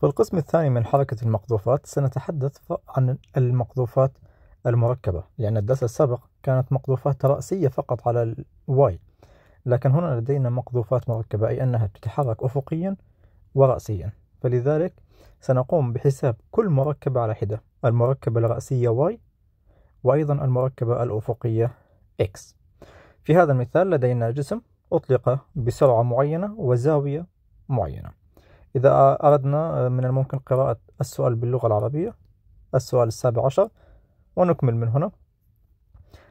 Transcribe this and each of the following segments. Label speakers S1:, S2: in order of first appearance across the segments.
S1: في القسم الثاني من حركة المقذوفات سنتحدث عن المقذوفات المركبة لأن الدرس السابق كانت مقذوفات رأسية فقط على الواي لكن هنا لدينا مقذوفات مركبة أي أنها تتحرك أفقيا ورأسيا فلذلك سنقوم بحساب كل مركبة على حدة المركبة الرأسية واي وأيضا المركبة الأفقية X في هذا المثال لدينا جسم أطلق بسرعة معينة وزاوية معينة إذا أردنا آه، من الممكن قراءة السؤال باللغة العربية السؤال السابع عشر ونكمل من هنا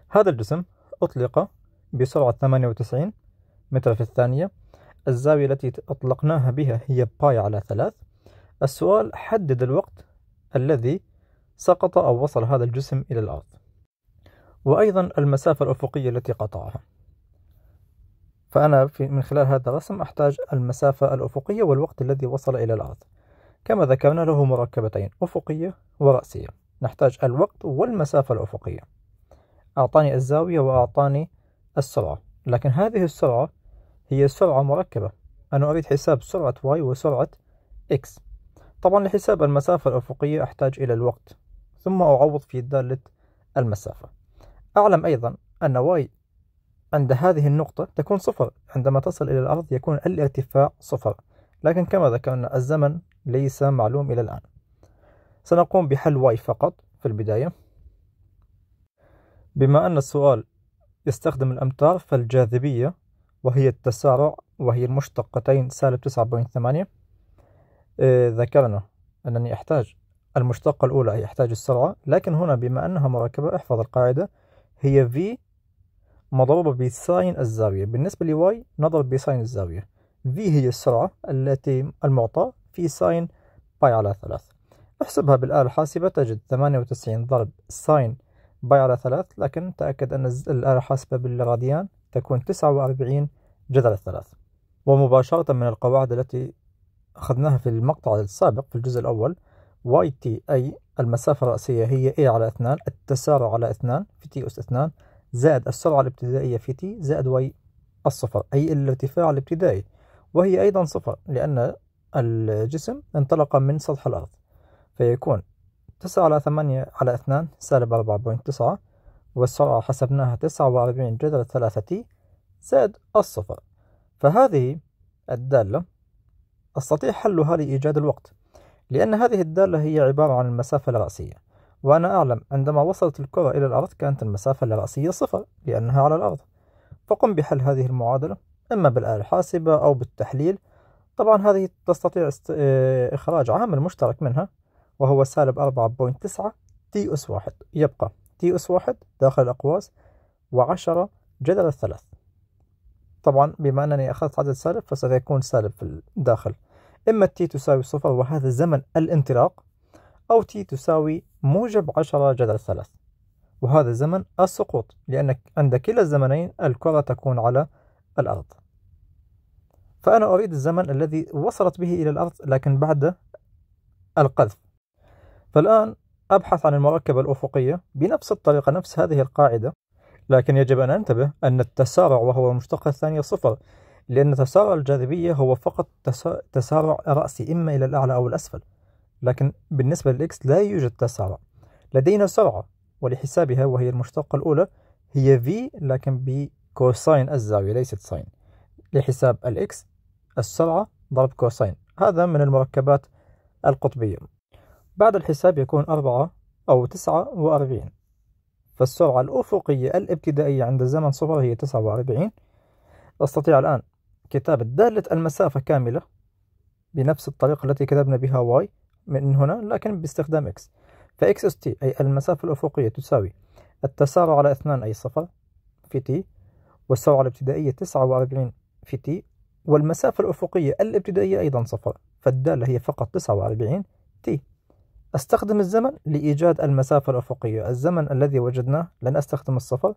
S1: هذا الجسم أطلق بسرعة 98 متر في الثانية الزاوية التي أطلقناها بها هي باي على ثلاث السؤال حدد الوقت الذي سقط أو وصل هذا الجسم إلى الأرض وأيضا المسافة الأفقية التي قطعها فأنا في من خلال هذا الرسم أحتاج المسافة الأفقية والوقت الذي وصل إلى الأرض كما ذكرنا له مركبتين أفقية ورأسية نحتاج الوقت والمسافة الأفقية أعطاني الزاوية وأعطاني السرعة لكن هذه السرعة هي سرعة مركبة أنا أريد حساب سرعة y وسرعة x طبعا لحساب المسافة الأفقية أحتاج إلى الوقت ثم أعوض في دالة المسافة أعلم أيضا أن y عند هذه النقطة تكون صفر عندما تصل إلى الأرض يكون الارتفاع صفر لكن كما ذكرنا الزمن ليس معلوم إلى الآن سنقوم بحل واي فقط في البداية بما أن السؤال يستخدم الأمتار فالجاذبية وهي التسارع وهي المشتقتين سالب تسعة بوينت ثمانية آه، ذكرنا أنني أحتاج المشتقة الأولى هي أحتاج السرعة لكن هنا بما أنها مركبة احفظ القاعدة هي V مضروبة بساين الزاوية بالنسبة لواي نضرب بساين الزاوية v هي السرعة التي المعطاة في ساين باي على ثلاث احسبها بالآلة الحاسبة تجد ثمانية وتسعين ضرب ساين باي على ثلاث لكن تأكد أن الآلة الحاسبة بالراديان تكون تسعة وأربعين جذر الثلاث ومباشرة من القواعد التي أخذناها في المقطع السابق في الجزء الأول t أي المسافة الرأسية هي A على 2 التسارع على 2 في تي أس 2 زائد السرعة الابتدائية في تي زائد واي الصفر أي الارتفاع الابتدائي وهي أيضا صفر لأن الجسم انطلق من سطح الأرض فيكون تسعة على ثمانية على اثنان سالب أربعة بوينت تسعة والسرعة حسبناها تسعة وأربعين جذر ثلاثة تي زائد الصفر فهذه الدالة أستطيع حلها لإيجاد الوقت لأن هذه الدالة هي عبارة عن المسافة الرأسية وأنا أعلم عندما وصلت الكرة إلى الأرض كانت المسافة الرأسية صفر لأنها على الأرض فقم بحل هذه المعادلة إما بالآلة الحاسبة أو بالتحليل طبعا هذه تستطيع آه، إخراج عامل مشترك منها وهو سالب أربعة بوينت تسعة تي أس واحد يبقى تي أس واحد داخل الأقواس وعشرة جذر الثلاث طبعا بما أنني أخذت عدد سالب فسيكون سالب في الداخل إما تي تساوي صفر وهذا زمن الانطلاق أو تي تساوي موجب عشرة جذر ثلاث وهذا زمن السقوط لأن عند كلا الزمنين الكرة تكون على الأرض فأنا أريد الزمن الذي وصلت به إلى الأرض لكن بعد القذف فالآن أبحث عن المركبة الأفقية بنفس الطريقة نفس هذه القاعدة لكن يجب أن أنتبه أن التسارع وهو المشتقة الثانية صفر لأن تسارع الجاذبية هو فقط تسارع رأسي إما إلى الأعلى أو الأسفل لكن بالنسبة للإكس لا يوجد تسارع لدينا سرعة ولحسابها وهي المشتقة الأولى هي v لكن بكوساين الزاوية ليست ساين لحساب الإكس السرعة ضرب كوساين هذا من المركبات القطبية بعد الحساب يكون أربعة أو تسعة وأربعين فالسرعة الأفقية الابتدائية عند زمن صفر هي تسعة وأربعين أستطيع الآن كتابة دالة المسافة كاملة بنفس الطريقة التي كتبنا بها واي من هنا لكن باستخدام إكس فإكس اس تي أي المسافة الأفقية تساوي التسارع على اثنان أي صفر في تي والسرعة الابتدائية تسعة وأربعين في تي والمسافة الأفقية الابتدائية أيضا صفر فالدالة هي فقط تسعة وأربعين تي أستخدم الزمن لإيجاد المسافة الأفقية الزمن الذي وجدناه لن أستخدم الصفر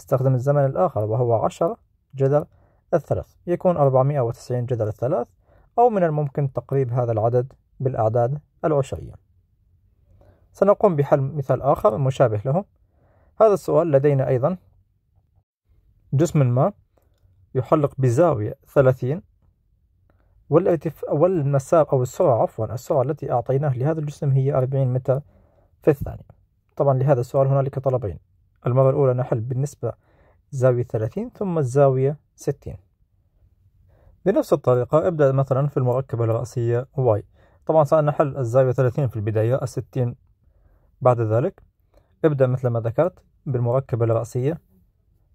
S1: أستخدم الزمن الآخر وهو عشرة جذر الثلاث يكون أربعمائة وتسعين جذر الثلاث أو من الممكن تقريب هذا العدد بالأعداد العشرية سنقوم بحل مثال آخر مشابه له هذا السؤال لدينا أيضا جسم ما يحلق بزاوية 30 والارتفاع والمسار أو السرعة عفوا السرعة التي أعطيناه لهذا الجسم هي 40 متر في الثانية طبعا لهذا السؤال هنالك طلبين المرة الأولى نحل بالنسبة زاوية 30 ثم الزاوية 60 بنفس الطريقة ابدأ مثلا في المركبة الرأسية y طبعا سنحل الزاوية 30 في البداية الستين بعد ذلك ابدأ مثل ما ذكرت بالمركبة الرأسية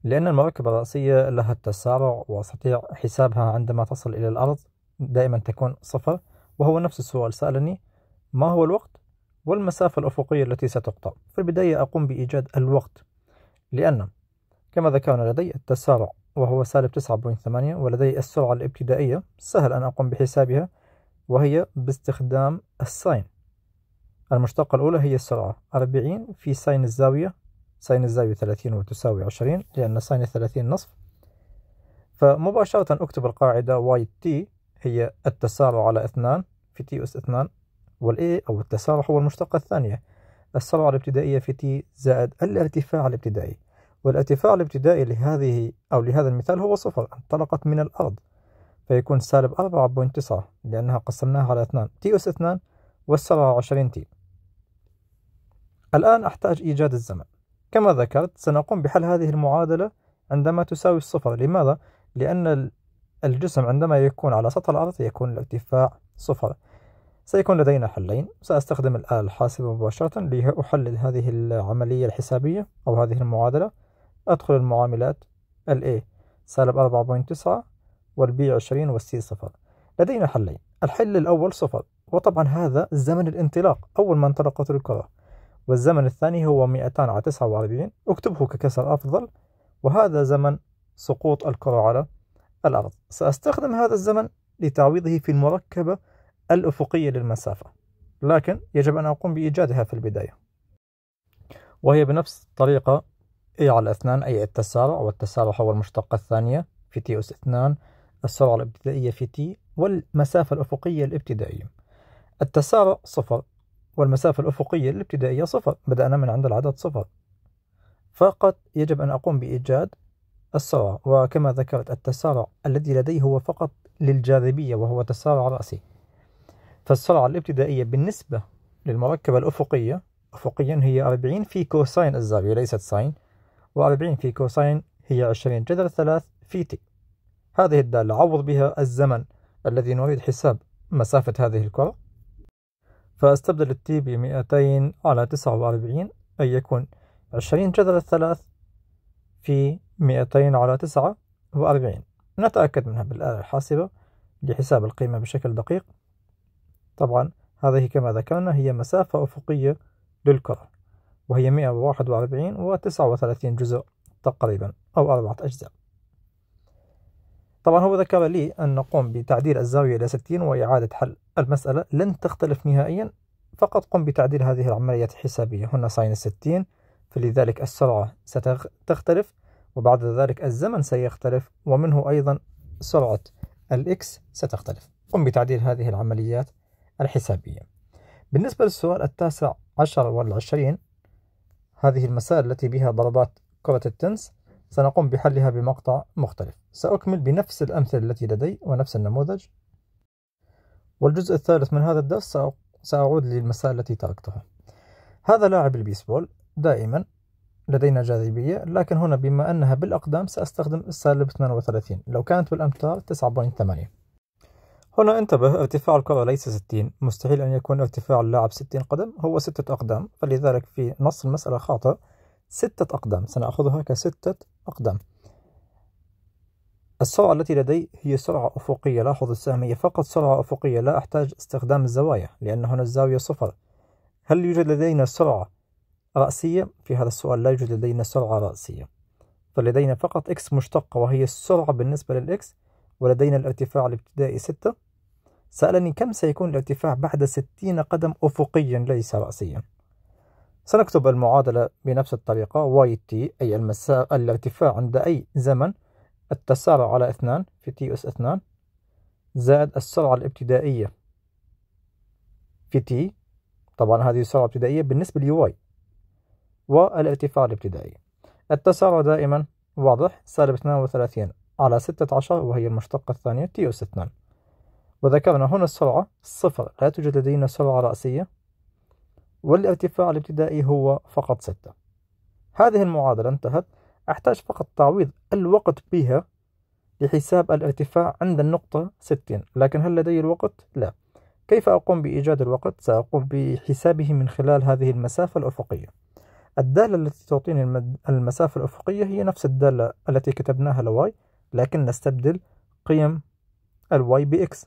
S1: لأن المركبة الرأسية لها التسارع وأستطيع حسابها عندما تصل إلى الأرض دائما تكون صفر وهو نفس السؤال سألني ما هو الوقت والمسافة الأفقية التي ستقطع في البداية أقوم بإيجاد الوقت لأن كما ذكرنا لدي التسارع وهو سالب 9.8 ولدي السرعة الابتدائية سهل أن أقوم بحسابها وهي باستخدام الساين المشتقة الأولى هي السرعة أربعين في ساين الزاوية ساين الزاوية ثلاثين وتساوي عشرين لأن ساين الثلاثين نصف فمباشرة أكتب القاعدة واي تي هي التسارع على اثنان في تي أس اثنان والإي أو التسارع هو المشتقة الثانية السرعة الابتدائية في تي زائد الارتفاع الابتدائي والارتفاع الابتدائي لهذه أو لهذا المثال هو صفر انطلقت من الأرض فيكون سالب أربعة بوينت تسعة لأنها قسمناها على اثنان تي أس اثنان والسرعة عشرين تي الآن أحتاج إيجاد الزمن كما ذكرت سنقوم بحل هذه المعادلة عندما تساوي الصفر لماذا؟ لأن الجسم عندما يكون على سطح الأرض يكون الارتفاع صفر سيكون لدينا حلين سأستخدم الآلة الحاسبة مباشرة لأحلل هذه العملية الحسابية أو هذه المعادلة أدخل المعاملات ال A سالب 4.9 والبي 20 والسي صفر لدينا حلين الحل الأول صفر وطبعا هذا زمن الانطلاق أول ما انطلقت الكرة والزمن الثاني هو 249 اكتبه ككسر أفضل وهذا زمن سقوط الكرة على الأرض سأستخدم هذا الزمن لتعويضه في المركبة الأفقية للمسافة لكن يجب أن أقوم بإيجادها في البداية وهي بنفس طريقة A على 2 أي التسارع والتسارع هو المشتقة الثانية في تي أس 2 السرعة الابتدائية في T والمسافة الأفقية الابتدائية التسارع صفر والمسافة الأفقية الابتدائية صفر بدأنا من عند العدد صفر فقط يجب أن أقوم بإيجاد السرعة وكما ذكرت التسارع الذي لدي هو فقط للجاذبية وهو تسارع رأسي فالسرعة الابتدائية بالنسبة للمركبة الأفقية أفقيا هي 40 في كوساين الزاوية ليست ساين و40 في كوساين هي 20 جذر 3 في تي هذه الدالة عوض بها الزمن الذي نريد حساب مسافة هذه الكرة فأستبدل التي ب 200 على 49 أي يكون 20 جذر الثلاث في 200 على 49 نتأكد منها بالآلة الحاسبة لحساب القيمة بشكل دقيق طبعا هذه كما ذكرنا هي مسافة أفقية للكرة وهي 141 و39 جزء تقريبا أو أربعة أجزاء طبعا هو ذكر لي أن نقوم بتعديل الزاوية إلى 60 وإعادة حل المسألة لن تختلف نهائيا فقط قم بتعديل هذه العمليات الحسابية هنا ساين 60 فلذلك السرعة ستختلف وبعد ذلك الزمن سيختلف ومنه أيضا سرعة الإكس ستختلف قم بتعديل هذه العمليات الحسابية بالنسبة للسؤال التاسع عشر والعشرين هذه المسائل التي بها ضربات كرة التنس سنقوم بحلها بمقطع مختلف سأكمل بنفس الأمثلة التي لدي ونفس النموذج والجزء الثالث من هذا الدرس سأعود للمسائل التي تركتها هذا لاعب البيسبول دائما لدينا جاذبية لكن هنا بما أنها بالأقدام سأستخدم السالب 32 لو كانت بالأمتار 9.8 هنا انتبه ارتفاع الكرة ليس 60 مستحيل أن يكون ارتفاع اللاعب 60 قدم هو ستة أقدام فلذلك في نص المسألة خاطئ ستة أقدام سنأخذها كستة أقدم السرعة التي لدي هي سرعة أفقية لاحظ هي فقط سرعة أفقية لا أحتاج استخدام الزوايا لأن هنا الزاوية صفر هل يوجد لدينا سرعة رأسية؟ في هذا السؤال لا يوجد لدينا سرعة رأسية فلدينا فقط x مشتقة وهي السرعة بالنسبة للإكس ولدينا الارتفاع الابتدائي ستة سألني كم سيكون الارتفاع بعد 60 قدم أفقيا ليس رأسيا سنكتب المعادلة بنفس الطريقة y t أي المسار الارتفاع عند أي زمن التسارع على اثنان في t أس اثنان زائد السرعة الابتدائية في t طبعا هذه السرعة الابتدائية بالنسبة لي y والارتفاع الابتدائي التسارع دائما واضح سالب 32 على 16 وهي المشتقة الثانية تي أس 2 وذكرنا هنا السرعة صفر لا توجد لدينا سرعة رأسية والارتفاع الابتدائي هو فقط ستة هذه المعادلة انتهت أحتاج فقط تعويض الوقت بها لحساب الارتفاع عند النقطة 60 لكن هل لدي الوقت؟ لا كيف أقوم بإيجاد الوقت؟ سأقوم بحسابه من خلال هذه المسافة الأفقية الدالة التي تعطيني المسافة الأفقية هي نفس الدالة التي كتبناها لواي لكن نستبدل قيم الواي بإكس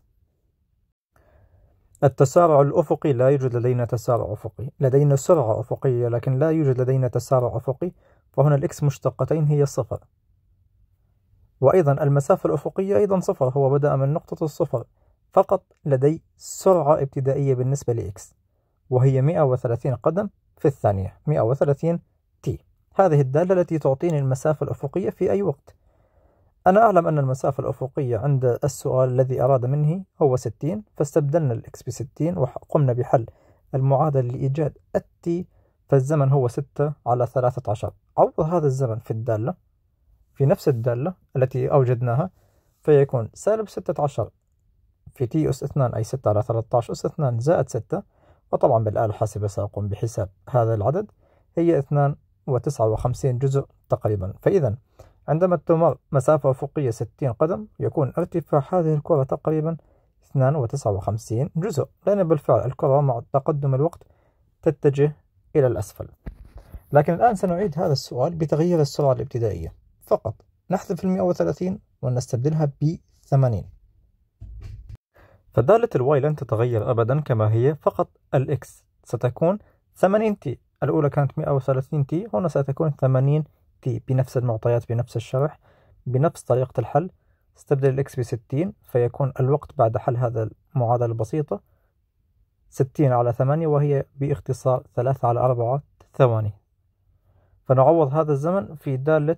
S1: التسارع الأفقي لا يوجد لدينا تسارع أفقي لدينا سرعة أفقية لكن لا يوجد لدينا تسارع أفقي فهنا الإكس مشتقتين هي صفر وأيضا المسافة الأفقية أيضا صفر هو بدأ من نقطة الصفر فقط لدي سرعة ابتدائية بالنسبة لإكس وهي 130 قدم في الثانية 130 تي هذه الدالة التي تعطيني المسافة الأفقية في أي وقت أنا أعلم أن المسافة الأفقية عند السؤال الذي أراد منه هو 60 فاستبدلنا الإكس بـ 60 وقمنا بحل المعادلة لإيجاد التي فالزمن هو 6 على 13 عوض هذا الزمن في الدالة في نفس الدالة التي أوجدناها فيكون سالب 16 في تي أس 2 أي 6 على 13 أس 2 زائد 6 وطبعا بالآلة الحاسبة سأقوم بحساب هذا العدد هي 2 و59 جزء تقريبا فإذا عندما تمر مسافة أفقية 60 قدم يكون ارتفاع هذه الكرة تقريبا 2.59 جزء لأن بالفعل الكرة مع تقدم الوقت تتجه إلى الأسفل لكن الآن سنعيد هذا السؤال بتغيير السرعة الابتدائية فقط نحذف المئة وثلاثين ونستبدلها ب 80 فدالة الواي لن تتغير أبدا كما هي فقط الإكس ستكون 80 تي الأولى كانت 130 تي هنا ستكون 80 بنفس المعطيات بنفس الشرح بنفس طريقة الحل استبدل الإكس بستين فيكون الوقت بعد حل هذا المعادلة البسيطة ستين على ثمانية وهي باختصار ثلاثة على أربعة ثواني فنعوض هذا الزمن في دالة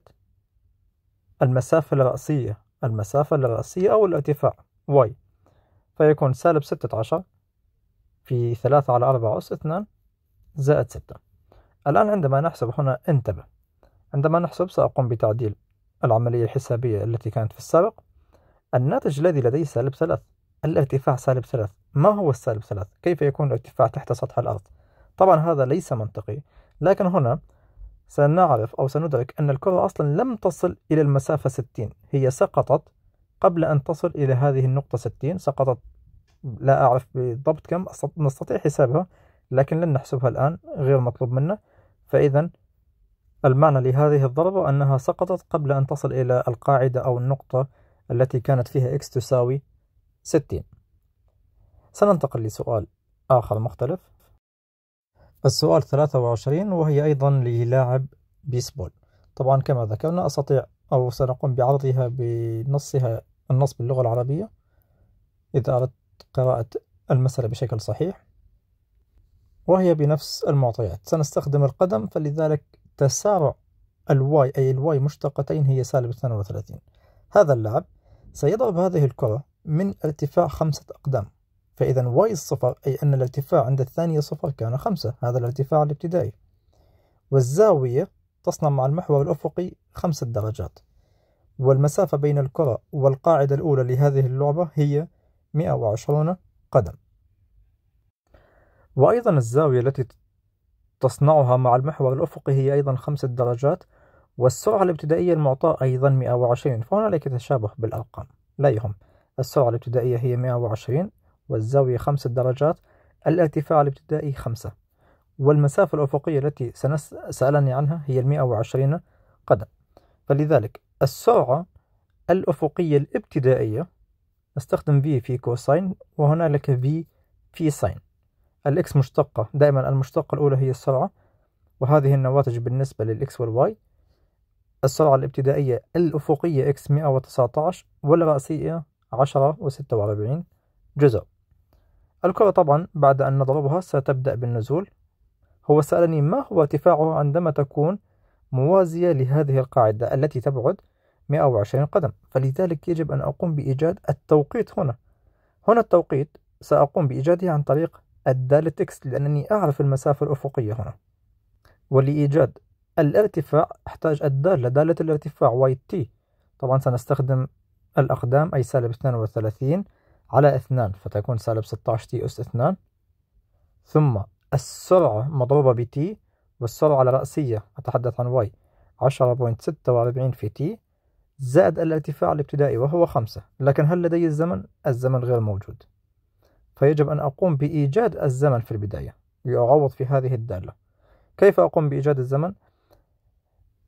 S1: المسافة الرأسية المسافة الرأسية أو الارتفاع y فيكون سالب ستة عشر في ثلاثة على أربعة أس اثنان زائد ستة الآن عندما نحسب هنا انتبه عندما نحسب سأقوم بتعديل العملية الحسابية التي كانت في السابق الناتج الذي لدي سالب ثلاث الارتفاع سالب ثلاث ما هو السالب ثلاث؟ كيف يكون الارتفاع تحت سطح الأرض؟ طبعا هذا ليس منطقي لكن هنا سنعرف أو سندرك أن الكرة أصلا لم تصل إلى المسافة 60 هي سقطت قبل أن تصل إلى هذه النقطة 60 سقطت لا أعرف بالضبط كم نستطيع حسابها لكن لن نحسبها الآن غير مطلوب منا فإذا المعنى لهذه الضربة أنها سقطت قبل أن تصل إلى القاعدة أو النقطة التي كانت فيها x تساوي 60 سننتقل لسؤال آخر مختلف السؤال 23 وهي أيضا للاعب بيسبول طبعا كما ذكرنا أستطيع أو سنقوم بعرضها بنصها النص باللغة العربية إذا أردت قراءة المسألة بشكل صحيح وهي بنفس المعطيات سنستخدم القدم فلذلك تسارع الواي أي الواي مشتقتين هي سالب 32 هذا اللاعب سيضرب هذه الكرة من ارتفاع خمسة أقدام فإذا واي الصفر أي أن الارتفاع عند الثانية صفر كان خمسة هذا الارتفاع الابتدائي والزاوية تصنع مع المحور الأفقي خمسة درجات والمسافة بين الكرة والقاعدة الأولى لهذه اللعبة هي 120 قدم وأيضا الزاوية التي تصنعها مع المحور الأفقي هي أيضا خمسة درجات والسرعة الابتدائية المعطاة أيضا 120 فهنالك تشابه بالأرقام لا يهم السرعة الابتدائية هي 120 والزاوية خمسة درجات الارتفاع الابتدائي خمسة والمسافة الأفقية التي سألني عنها هي المئة وعشرين قدم فلذلك السرعة الأفقية الابتدائية نستخدم V في كوساين وهنالك V في ساين الإكس مشتقة دائما المشتقة الأولى هي السرعة وهذه النواتج بالنسبة للإكس والواي السرعة الابتدائية الأفقية إكس 119 والرأسية 10 و46 جزء الكرة طبعا بعد أن نضربها ستبدأ بالنزول هو سألني ما هو ارتفاعها عندما تكون موازية لهذه القاعدة التي تبعد 120 قدم فلذلك يجب أن أقوم بإيجاد التوقيت هنا هنا التوقيت سأقوم بإيجاده عن طريق الدالة اكس لأنني أعرف المسافة الأفقية هنا ولإيجاد الارتفاع أحتاج الدالة دالة الارتفاع واي تي طبعا سنستخدم الأقدام أي سالب 32 على 2 فتكون سالب 16 t أس 2 ثم السرعة مضروبة ب والسرعة الرأسية أتحدث عن y 10.46 في t زائد الارتفاع الابتدائي وهو 5 لكن هل لدي الزمن؟ الزمن غير موجود فيجب أن أقوم بإيجاد الزمن في البداية لأعوض في هذه الدالة كيف أقوم بإيجاد الزمن؟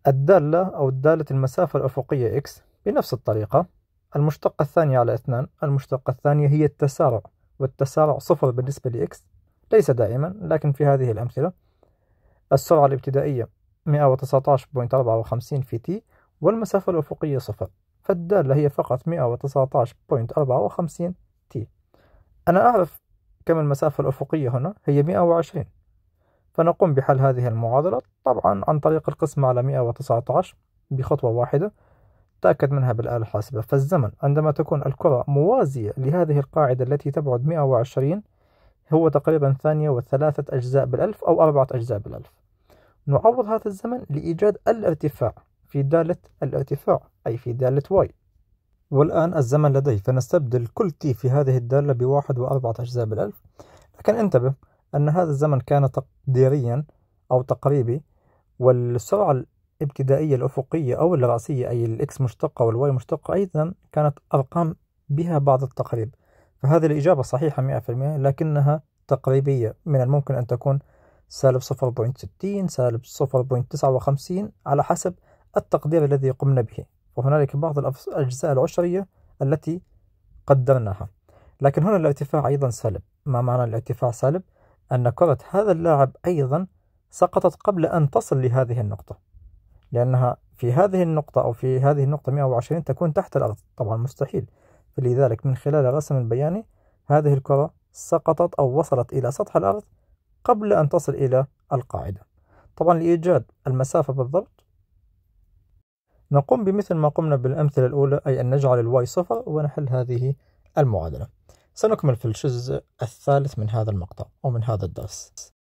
S1: الدالة أو دالة المسافة الأفقية x بنفس الطريقة المشتقة الثانية على اثنان المشتقة الثانية هي التسارع والتسارع صفر بالنسبة لإكس ليس دائما لكن في هذه الأمثلة السرعة الابتدائية 119.54 في تي والمسافة الأفقية صفر فالدالة هي فقط 119.54 أنا أعرف كم المسافة الأفقية هنا هي 120 فنقوم بحل هذه المعادلة طبعا عن طريق القسمة على 119 بخطوة واحدة تأكد منها بالآلة الحاسبة فالزمن عندما تكون الكرة موازية لهذه القاعدة التي تبعد 120 هو تقريبا ثانية وثلاثة أجزاء بالألف أو أربعة أجزاء بالألف نعوض هذا الزمن لإيجاد الارتفاع في دالة الارتفاع أي في دالة واي والآن الزمن لدي فنستبدل كل تي في هذه الدالة بواحد وأربعة أجزاء بالألف لكن انتبه أن هذا الزمن كان تقديريا أو تقريبي والسرعة الابتدائية الأفقية أو الرأسية أي الإكس مشتقة والواي مشتقة أيضا كانت أرقام بها بعض التقريب فهذه الإجابة صحيحة مئة في المئة لكنها تقريبية من الممكن أن تكون سالب صفر بوينت ستين سالب صفر بوينت تسعة وخمسين على حسب التقدير الذي قمنا به وهنالك بعض الأجزاء العشرية التي قدرناها لكن هنا الارتفاع أيضا سالب ما معنى الارتفاع سالب؟ أن كرة هذا اللاعب أيضا سقطت قبل أن تصل لهذه النقطة لأنها في هذه النقطة أو في هذه النقطة 120 تكون تحت الأرض طبعا مستحيل فلذلك من خلال الرسم البياني هذه الكرة سقطت أو وصلت إلى سطح الأرض قبل أن تصل إلى القاعدة طبعا لإيجاد المسافة بالضبط نقوم بمثل ما قمنا بالأمثلة الأولى أي أن نجعل الواي صفر ونحل هذه المعادلة سنكمل في الجزء الثالث من هذا المقطع أو من هذا الدرس